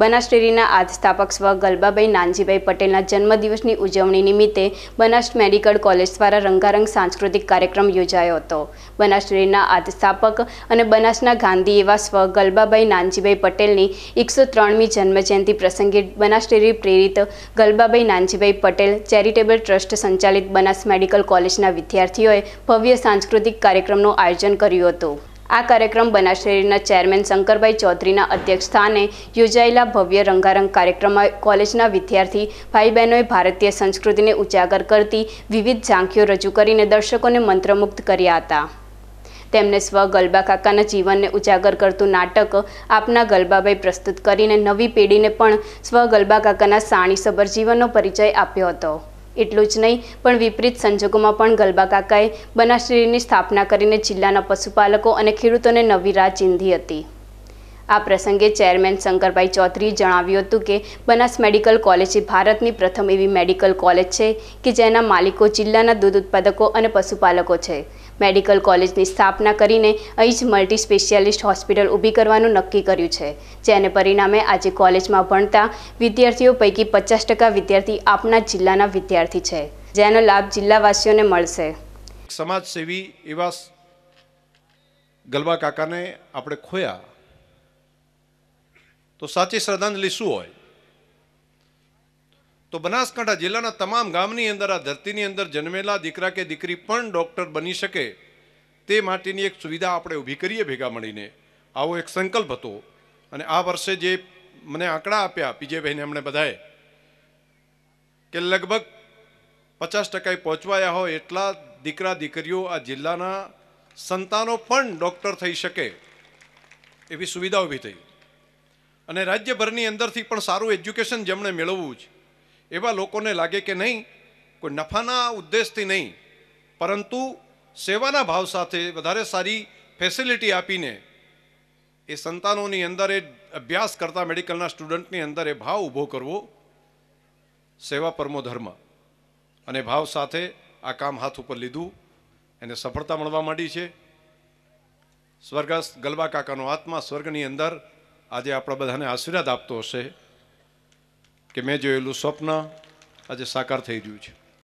બનાસ ડેરીના આસ્થાપક સ્વ ગલબાભાઈ નાનજીભાઈ પટેલના જન્મદિવસની ઉજવણી નિમિત્તે બનાસ મેડિકલ કોલેજ દ્વારા રંગારંગ સાંસ્કૃતિક કાર્યક્રમ યોજાયો હતો બનાસ ડેરીના આસ્થાપક અને બનાસના ગાંધી એવા સ્વ ગલબાભાઈ નાનજીભાઈ પટેલની એકસો ત્રણમી જન્મજયંતિ પ્રસંગે બનાસ ડેરી પ્રેરિત ગલબાભાઈ નાનજીભાઈ પટેલ ચેરિટેબલ ટ્રસ્ટ સંચાલિત બનાસ મેડિકલ કોલેજના વિદ્યાર્થીઓએ ભવ્ય સાંસ્કૃતિક કાર્યક્રમનું આયોજન કર્યું હતું આ કાર્યક્રમ બનાસરીના ચેરમેન શંકરભાઈ ચૌધરીના અધ્યક્ષસ્થાને યોજાયેલા ભવ્ય રંગારંગ કાર્યક્રમમાં કોલેજના વિદ્યાર્થી ભાઈ બહેનોએ ભારતીય સંસ્કૃતિને ઉજાગર કરતી વિવિધ ઝાંખીઓ રજૂ કરીને દર્શકોને મંત્રમુગ્ધ કર્યા હતા તેમને સ્વ ગલબા કાકાના જીવનને ઉજાગર કરતું નાટક આપના ગલબાભાઈ પ્રસ્તુત કરીને નવી પેઢીને પણ સ્વ ગલબા કાકાના સાણીસભર જીવનનો પરિચય આપ્યો હતો એટલું જ નહીં પણ વિપરીત સંજોગોમાં પણ ગલબા કાકાએ બનાસડેરીની સ્થાપના કરીને જિલ્લાના પશુપાલકો અને ખેડૂતોને નવી રાહ ચીંધી હતી આ પ્રસંગે ચેરમેન શંકરભાઈ ચૌધરીએ જણાવ્યું હતું કે બનાસ મેડિકલ કોલેજ એ ભારતની પ્રથમ એવી મેડિકલ કોલેજ છે કે જેના માલિકો જિલ્લાના દૂધ ઉત્પાદકો અને પશુપાલકો છે મેડિકલ કોલેજની સ્થાપના કરીને અહીં જ મલ્ટી સ્પેશિયાલિસ્ટ હોસ્પિટલ ઊભી કરવાનું નક્કી કર્યું છે જેને પરિણામે આજે કોલેજમાં ભણતા વિદ્યાર્થીઓ પૈકી પચાસ ટકા વિદ્યાર્થી આપના જિલ્લાના વિદ્યાર્થી છે જેનો લાભ જિલ્લાવાસીઓને મળશે સમાજસેવી એવા ગલબા કાકાને આપણે ખોયા તો સાચી શ્રદ્ધાંજલિ શું હોય તો બનાસકાંઠા જિલ્લાના તમામ ગામની અંદર આ ધરતીની અંદર જન્મેલા દીકરા કે દીકરી પણ ડૉક્ટર બની શકે તે માટેની એક સુવિધા આપણે ઊભી કરીએ ભેગા મળીને આવો એક સંકલ્પ હતો અને આ વર્ષે જે મને આંકડા આપ્યા પીજેભાઈને એમણે બધાએ કે લગભગ પચાસ ટકાએ પહોંચવાયા હોય એટલા દીકરા દીકરીઓ આ જિલ્લાના સંતાનો પણ ડૉક્ટર થઈ શકે એવી સુવિધા ઊભી થઈ અને રાજ્યભરની અંદરથી પણ સારું એજ્યુકેશન જેમણે મેળવવું છે એવા લોકોને લાગે કે નહીં કોઈ નફાના ઉદ્દેશથી નહીં પરંતુ સેવાના ભાવ સાથે વધારે સારી ફેસિલિટી આપીને એ સંતાનોની અંદર એ અભ્યાસ કરતા મેડિકલના સ્ટુડન્ટની અંદર એ ભાવ ઊભો કરવો સેવા પરમો ધર્મ અને ભાવ સાથે આ કામ હાથ ઉપર લીધું એને સફળતા મળવા માંડી છે સ્વર્ગસ્થ ગલબા કાકાનો આત્મા સ્વર્ગની અંદર આજે આપણા બધાને આશીર્વાદ આપતો હશે કે મેં જોયેલું સ્વપ્ન આજે સાકાર થઈ રહ્યું છે